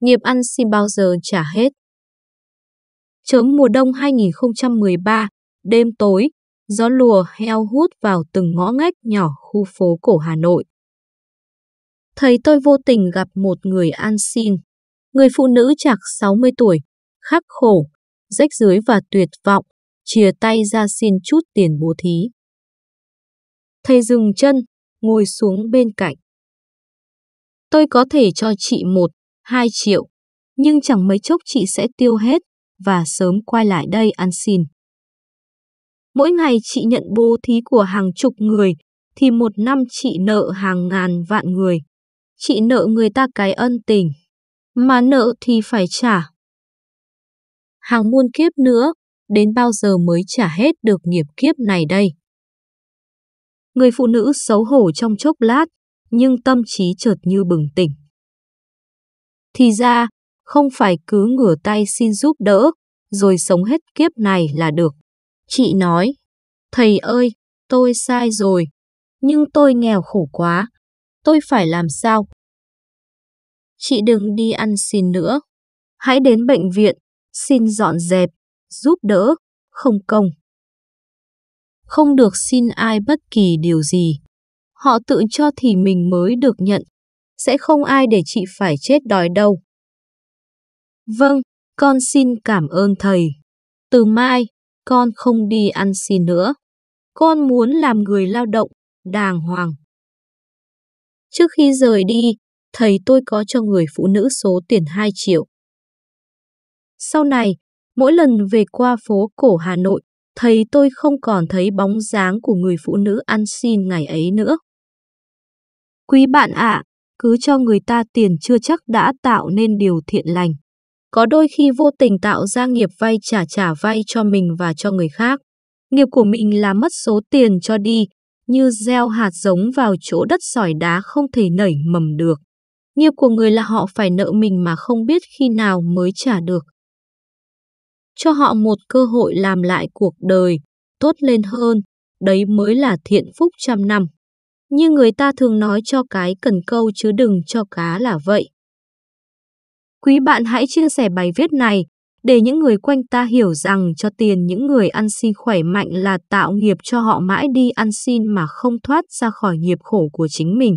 nghiệp ăn xin bao giờ trả hết. Chớm mùa đông 2013, đêm tối, gió lùa heo hút vào từng ngõ ngách nhỏ khu phố cổ Hà Nội. Thấy tôi vô tình gặp một người ăn xin. Người phụ nữ chạc 60 tuổi, khắc khổ, rách rưới và tuyệt vọng, chìa tay ra xin chút tiền bố thí. Thầy dừng chân, ngồi xuống bên cạnh. Tôi có thể cho chị một 2 triệu. Nhưng chẳng mấy chốc chị sẽ tiêu hết và sớm quay lại đây ăn xin. Mỗi ngày chị nhận bố thí của hàng chục người, thì một năm chị nợ hàng ngàn vạn người. Chị nợ người ta cái ân tình, mà nợ thì phải trả. Hàng muôn kiếp nữa, đến bao giờ mới trả hết được nghiệp kiếp này đây? Người phụ nữ xấu hổ trong chốc lát, nhưng tâm trí chợt như bừng tỉnh. Thì ra, không phải cứ ngửa tay xin giúp đỡ, rồi sống hết kiếp này là được. Chị nói, thầy ơi, tôi sai rồi, nhưng tôi nghèo khổ quá, tôi phải làm sao? Chị đừng đi ăn xin nữa, hãy đến bệnh viện, xin dọn dẹp, giúp đỡ, không công. Không được xin ai bất kỳ điều gì. Họ tự cho thì mình mới được nhận, sẽ không ai để chị phải chết đói đâu. Vâng, con xin cảm ơn thầy. Từ mai, con không đi ăn xin nữa. Con muốn làm người lao động, đàng hoàng. Trước khi rời đi, thầy tôi có cho người phụ nữ số tiền 2 triệu. Sau này, mỗi lần về qua phố cổ Hà Nội, thầy tôi không còn thấy bóng dáng của người phụ nữ ăn xin ngày ấy nữa. Quý bạn ạ, cứ cho người ta tiền chưa chắc đã tạo nên điều thiện lành. Có đôi khi vô tình tạo ra nghiệp vay trả trả vay cho mình và cho người khác. Nghiệp của mình là mất số tiền cho đi, như gieo hạt giống vào chỗ đất sỏi đá không thể nảy mầm được. Nghiệp của người là họ phải nợ mình mà không biết khi nào mới trả được. Cho họ một cơ hội làm lại cuộc đời, tốt lên hơn, đấy mới là thiện phúc trăm năm. Như người ta thường nói cho cái cần câu chứ đừng cho cá là vậy. Quý bạn hãy chia sẻ bài viết này để những người quanh ta hiểu rằng cho tiền những người ăn xin khỏe mạnh là tạo nghiệp cho họ mãi đi ăn xin mà không thoát ra khỏi nghiệp khổ của chính mình.